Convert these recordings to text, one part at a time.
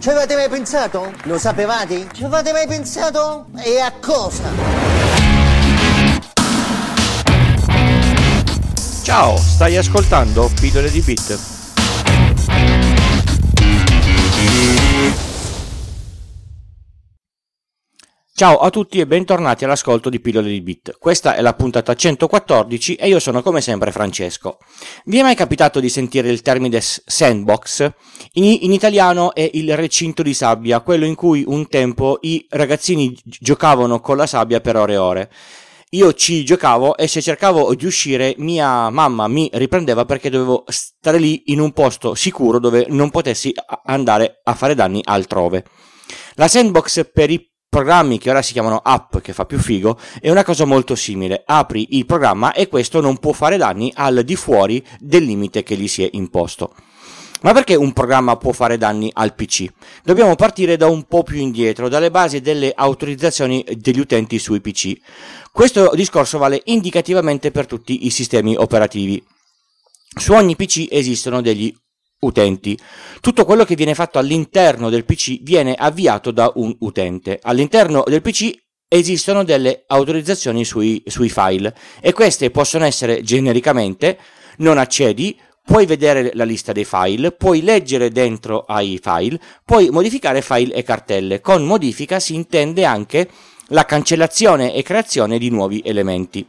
Ci avete mai pensato? Lo sapevate? Ci avete mai pensato? E a cosa? Ciao, stai ascoltando Pillole di Beat. Ciao a tutti e bentornati all'ascolto di Pillole di Bit. Questa è la puntata 114 e io sono come sempre Francesco. Vi è mai capitato di sentire il termine sandbox? In, in italiano è il recinto di sabbia, quello in cui un tempo i ragazzini giocavano con la sabbia per ore e ore. Io ci giocavo e se cercavo di uscire mia mamma mi riprendeva perché dovevo stare lì in un posto sicuro dove non potessi andare a fare danni altrove. La sandbox per i programmi che ora si chiamano app che fa più figo è una cosa molto simile apri il programma e questo non può fare danni al di fuori del limite che gli si è imposto ma perché un programma può fare danni al PC? Dobbiamo partire da un po' più indietro, dalle basi delle autorizzazioni degli utenti sui PC. Questo discorso vale indicativamente per tutti i sistemi operativi. Su ogni PC esistono degli utenti. Tutto quello che viene fatto all'interno del PC viene avviato da un utente. All'interno del PC esistono delle autorizzazioni sui, sui file e queste possono essere genericamente non accedi, puoi vedere la lista dei file, puoi leggere dentro ai file, puoi modificare file e cartelle. Con modifica si intende anche la cancellazione e creazione di nuovi elementi.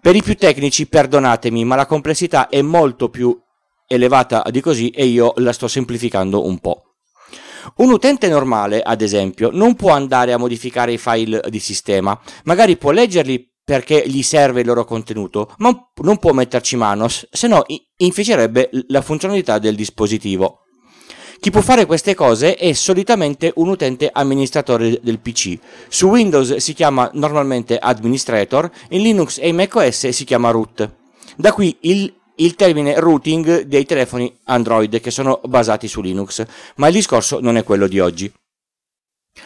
Per i più tecnici, perdonatemi, ma la complessità è molto più elevata di così e io la sto semplificando un po'. Un utente normale, ad esempio, non può andare a modificare i file di sistema, magari può leggerli perché gli serve il loro contenuto, ma non può metterci mano, se no inficerebbe la funzionalità del dispositivo. Chi può fare queste cose è solitamente un utente amministratore del PC. Su Windows si chiama normalmente Administrator, in Linux e in macOS si chiama Root. Da qui il il termine routing dei telefoni Android che sono basati su Linux, ma il discorso non è quello di oggi.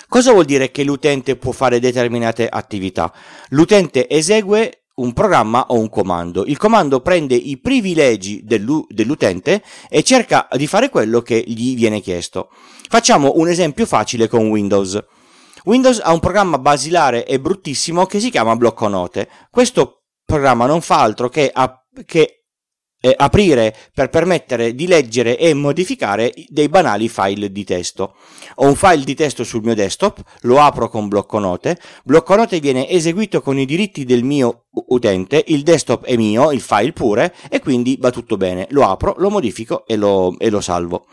Cosa vuol dire che l'utente può fare determinate attività? L'utente esegue un programma o un comando. Il comando prende i privilegi dell'utente e cerca di fare quello che gli viene chiesto. Facciamo un esempio facile con Windows. Windows ha un programma basilare e bruttissimo che si chiama blocco note. Questo programma non fa altro che, a- che eh, aprire per permettere di leggere e modificare dei banali file di testo. Ho un file di testo sul mio desktop, lo apro con blocco note, blocco note viene eseguito con i diritti del mio utente, il desktop è mio, il file pure, e quindi va tutto bene. Lo apro, lo modifico e lo, e lo salvo.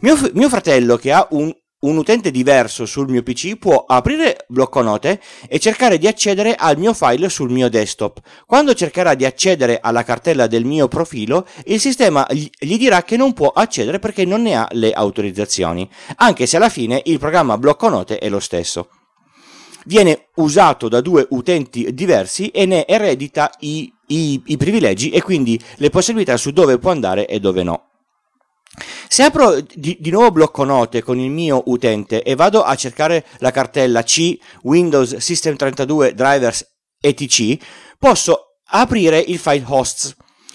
Mio, mio, fratello che ha un un utente diverso sul mio PC può aprire blocco note e cercare di accedere al mio file sul mio desktop. Quando cercherà di accedere alla cartella del mio profilo, il sistema gli dirà che non può accedere perché non ne ha le autorizzazioni, anche se alla fine il programma blocco note è lo stesso. Viene usato da due utenti diversi e ne eredita i, i, i privilegi e quindi le possibilità su dove può andare e dove no. Se apro di, di, nuovo blocco note con il mio utente e vado a cercare la cartella C Windows System 32 Drivers etc, posso aprire il file hosts.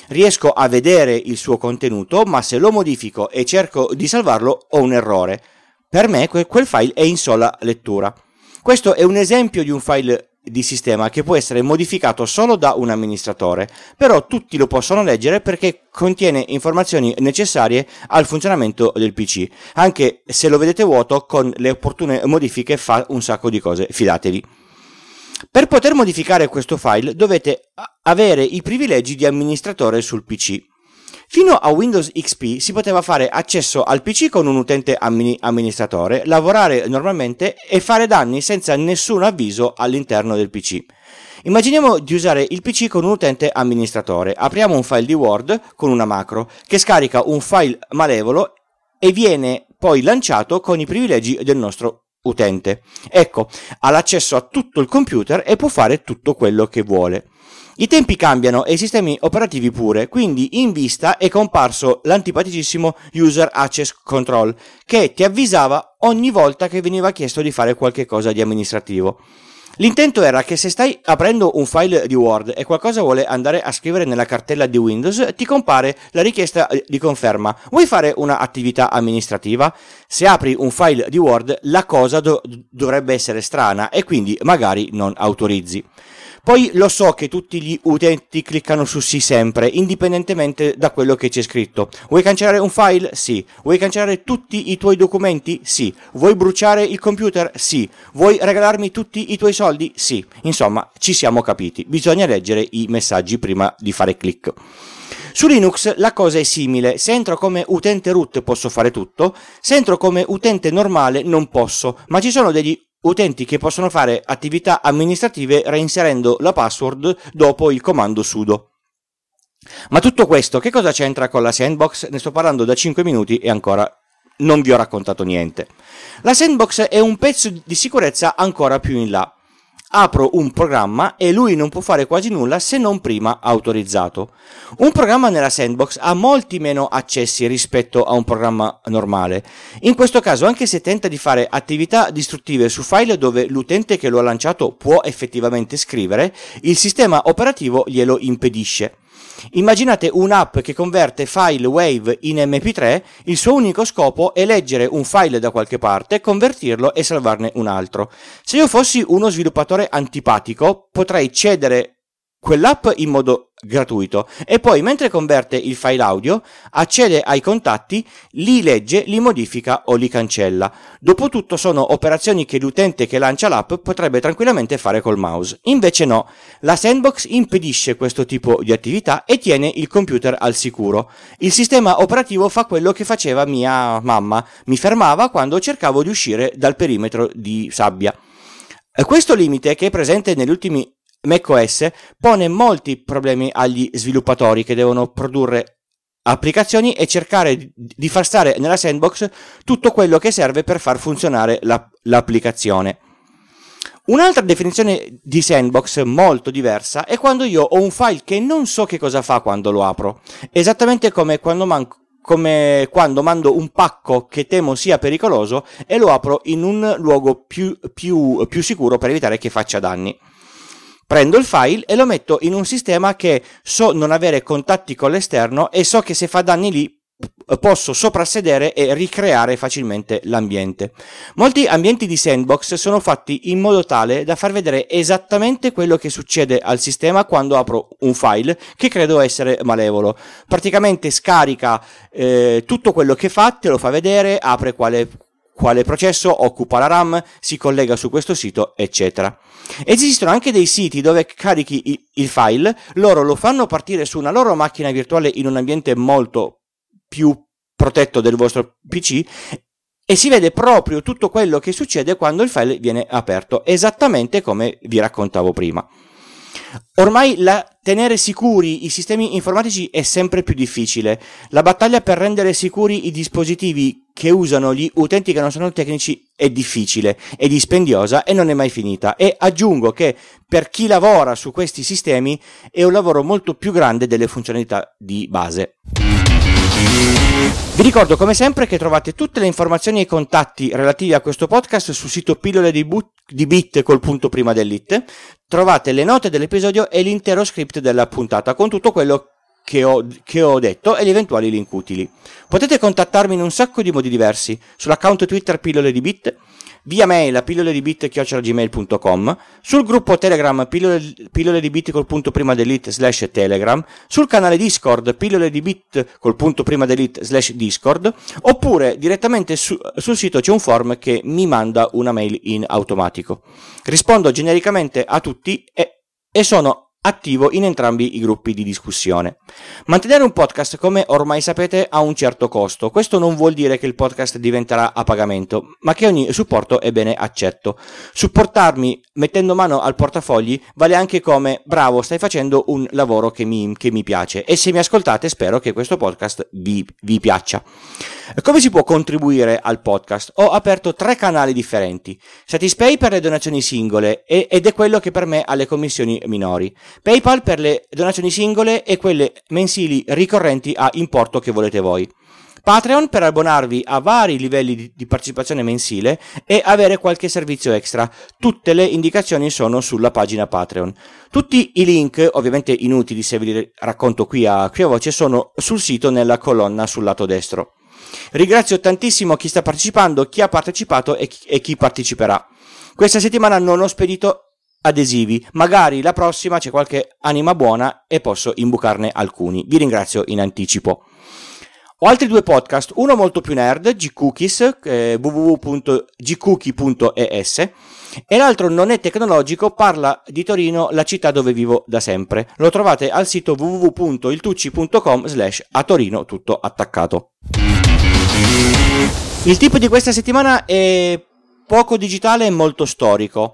Riesco a vedere il suo contenuto, ma se lo modifico e cerco di salvarlo ho un errore. Per me quel file è in sola lettura. Questo è un esempio di un file di sistema che può essere modificato solo da un amministratore, però tutti lo possono leggere perché contiene informazioni necessarie al funzionamento del PC. Anche se lo vedete vuoto, con le opportune modifiche fa un sacco di cose, fidatevi. Per poter modificare questo file dovete avere i privilegi di amministratore sul PC. Fino a Windows XP si poteva fare accesso al PC con un utente ammi- amministratore, lavorare normalmente e fare danni senza nessun avviso all'interno del PC. Immaginiamo di usare il PC con un utente amministratore. Apriamo un file di Word con una macro che scarica un file malevolo e viene poi lanciato con i privilegi del nostro utente. Ecco, ha l'accesso a tutto il computer e può fare tutto quello che vuole. I tempi cambiano e i sistemi operativi pure, quindi in vista è comparso l'antipaticissimo User Access Control, che ti avvisava ogni volta che veniva chiesto di fare qualche cosa di amministrativo. L'intento era che se stai aprendo un file di Word e qualcosa vuole andare a scrivere nella cartella di Windows, ti compare la richiesta eh, di conferma. Vuoi fare un'attività amministrativa? Se apri un file di Word, la cosa do- dovrebbe essere strana e quindi magari non autorizzi. Poi lo so che tutti gli utenti cliccano su sì sempre, indipendentemente da quello che c'è scritto. Vuoi cancellare un file? Sì. Vuoi cancellare tutti i tuoi documenti? Sì. Vuoi bruciare il computer? Sì. Vuoi regalarmi tutti i tuoi soldi? Sì. Insomma, ci siamo capiti. Bisogna leggere i messaggi prima di fare click. Su Linux la cosa è simile, se entro come utente root posso fare tutto, se entro come utente normale non posso, ma ci sono degli utenti che possono fare attività amministrative reinserendo la password dopo il comando sudo. Ma tutto questo che cosa c'entra con la sandbox? Ne sto parlando da 5 minuti e ancora non vi ho raccontato niente. La sandbox è un pezzo di sicurezza ancora più in là apro un programma e lui non può fare quasi nulla se non prima autorizzato. Un programma nella sandbox ha molti meno accessi rispetto a un programma normale. In questo caso, anche se tenta di fare attività distruttive su file dove l'utente che lo ha lanciato può effettivamente scrivere, il sistema operativo glielo impedisce. Immaginate un'app che converte file Wave in MP3, il suo unico scopo è leggere un file da qualche parte, convertirlo e salvarne un altro. Se io fossi uno sviluppatore antipatico, potrei cedere quell'app in modo gratuito e poi mentre converte il file audio accede ai contatti, li legge, li modifica o li cancella. Dopotutto sono operazioni che l'utente che lancia l'app potrebbe tranquillamente fare col mouse. Invece no, la sandbox impedisce questo tipo di attività e tiene il computer al sicuro. Il sistema operativo fa quello che faceva mia mamma, mi fermava quando cercavo di uscire dal perimetro di sabbia. Questo limite, che è presente negli ultimi macOS pone molti problemi agli sviluppatori che devono produrre applicazioni e cercare di far stare nella sandbox tutto quello che serve per far funzionare la, l'applicazione. Un'altra definizione di sandbox molto diversa è quando io ho un file che non so che cosa fa quando lo apro, esattamente come quando, man- come quando mando un pacco che temo sia pericoloso e lo apro in un luogo più, più, più sicuro per evitare che faccia danni prendo il file e lo metto in un sistema che so non avere contatti con l'esterno e so che se fa danni lì eh, posso soprassedere e ricreare facilmente l'ambiente. Molti ambienti di sandbox sono fatti in modo tale da far vedere esattamente quello che succede al sistema quando apro un file che credo essere malevolo. Praticamente scarica eh, tutto quello che fa, te lo fa vedere, apre quale quale processo occupa la RAM, si collega su questo sito, eccetera. Esistono anche dei siti dove carichi il file, loro lo fanno partire su una loro macchina virtuale in un ambiente molto più protetto del vostro PC e si vede proprio tutto quello che succede quando il file viene aperto, esattamente come vi raccontavo prima. Ormai la, tenere sicuri i sistemi informatici è sempre più difficile. La battaglia per rendere sicuri i dispositivi che usano gli utenti che non sono tecnici è difficile, è dispendiosa e non è mai finita. E aggiungo che per chi lavora su questi sistemi è un lavoro molto più grande delle funzionalità di base. Vi ricordo come sempre che trovate tutte le informazioni e i contatti relativi a questo podcast sul sito pillole di, but, di bit col punto prima dell'it. Trovate le note dell'episodio e l'intero script della puntata con tutto quello che ho, che ho, detto e gli eventuali link utili. Potete contattarmi in un sacco di modi diversi, sull'account Twitter pillole di bit, via mail a pillole di bit gmail.com, sul gruppo Telegram pillole, pillole di bit col punto prima delete slash Telegram, sul canale Discord pillole di bit col punto prima delete slash Discord, oppure direttamente su, sul sito c'è un form che mi manda una mail in automatico. Rispondo genericamente a tutti e, e sono attivo in entrambi i gruppi di discussione. Mantenere un podcast, come ormai sapete, ha un certo costo. Questo non vuol dire che il podcast diventerà a pagamento, ma che ogni supporto è bene accetto. Supportarmi mettendo mano al portafogli vale anche come bravo, stai facendo un lavoro che mi, che mi piace e se mi ascoltate spero che questo podcast vi, vi piaccia. Come si può contribuire al podcast? Ho aperto tre canali differenti. Satispay per le donazioni singole ed è quello che per me ha le commissioni minori. PayPal per le donazioni singole e quelle mensili ricorrenti a importo che volete voi. Patreon per abbonarvi a vari livelli di partecipazione mensile e avere qualche servizio extra. Tutte le indicazioni sono sulla pagina Patreon. Tutti i link, ovviamente inutili se ve li racconto qui a, qui a voce, sono sul sito nella colonna sul lato destro. Ringrazio tantissimo chi sta partecipando, chi ha partecipato e chi, e chi parteciperà. Questa settimana non ho spedito adesivi. Magari la prossima c'è qualche anima buona e posso imbucarne alcuni. Vi ringrazio in anticipo. Ho altri due podcast, uno molto più nerd, gcookies, eh, www.gcookie.es, e l'altro non è tecnologico, parla di Torino, la città dove vivo da sempre. Lo trovate al sito www.iltucci.com slash a Torino tutto attaccato. Il tipo di questa settimana è poco digitale e molto storico.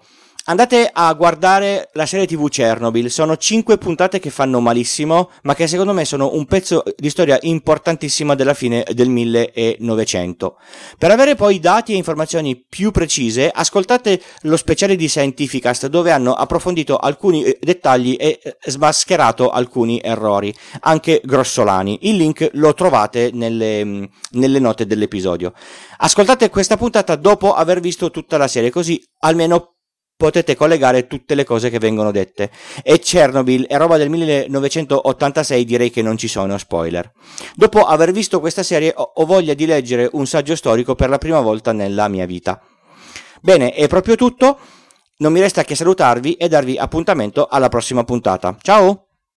Andate a guardare la serie TV Chernobyl, sono cinque puntate che fanno malissimo, ma che secondo me sono un pezzo di storia importantissima della fine del 1900. Per avere poi dati e informazioni più precise, ascoltate lo speciale di Scientificast dove hanno approfondito alcuni eh, dettagli e eh, smascherato alcuni errori, anche grossolani. Il link lo trovate nelle, mm, nelle note dell'episodio. Ascoltate questa puntata dopo aver visto tutta la serie, così almeno potete collegare tutte le cose che vengono dette. E Chernobyl è roba del 1986, direi che non ci sono spoiler. Dopo aver visto questa serie ho voglia di leggere un saggio storico per la prima volta nella mia vita. Bene, è proprio tutto. Non mi resta che salutarvi e darvi appuntamento alla prossima puntata. Ciao!